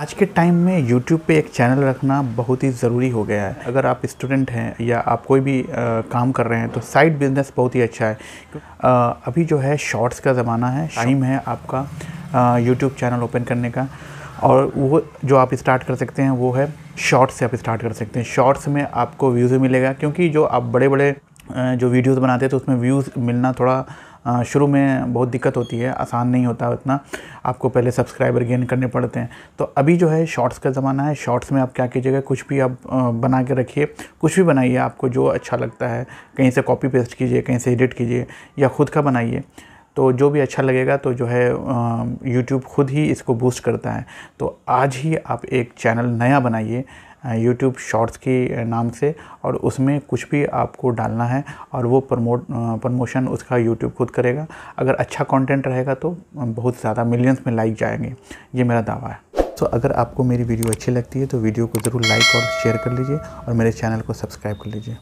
आज के टाइम में YouTube पे एक चैनल रखना बहुत ही ज़रूरी हो गया है अगर आप स्टूडेंट हैं या आप कोई भी आ, काम कर रहे हैं तो साइड बिजनेस बहुत ही अच्छा है आ, अभी जो है शॉर्ट्स का ज़माना है टाइम है आपका आ, YouTube चैनल ओपन करने का और वो जो आप स्टार्ट कर सकते हैं वो है शॉर्ट्स से आप स्टार्ट कर सकते हैं शॉर्ट्स में आपको व्यूज़ मिलेगा क्योंकि जो आप बड़े बड़े जो वीडियोस बनाते हैं तो उसमें व्यूज़ मिलना थोड़ा शुरू में बहुत दिक्कत होती है आसान नहीं होता उतना आपको पहले सब्सक्राइबर गेन करने पड़ते हैं तो अभी जो है शॉर्ट्स का ज़माना है शॉर्ट्स में आप क्या कीजिएगा कुछ भी आप बना के रखिए कुछ भी बनाइए आपको जो अच्छा लगता है कहीं से कॉपी पेस्ट कीजिए कहीं से एडिट कीजिए या ख़ुद का बनाइए तो जो भी अच्छा लगेगा तो जो है यूट्यूब ख़ुद ही इसको बूस्ट करता है तो आज ही आप एक चैनल नया बनाइए यूट्यूब शॉर्ट्स के नाम से और उसमें कुछ भी आपको डालना है और वो प्रमोट प्रमोशन उसका यूट्यूब खुद करेगा अगर अच्छा कंटेंट रहेगा तो बहुत ज़्यादा मिलियंस में लाइक जाएंगे ये मेरा दावा है तो so, अगर आपको मेरी वीडियो अच्छी लगती है तो वीडियो को ज़रूर लाइक और शेयर कर लीजिए और मेरे चैनल को सब्सक्राइब कर लीजिए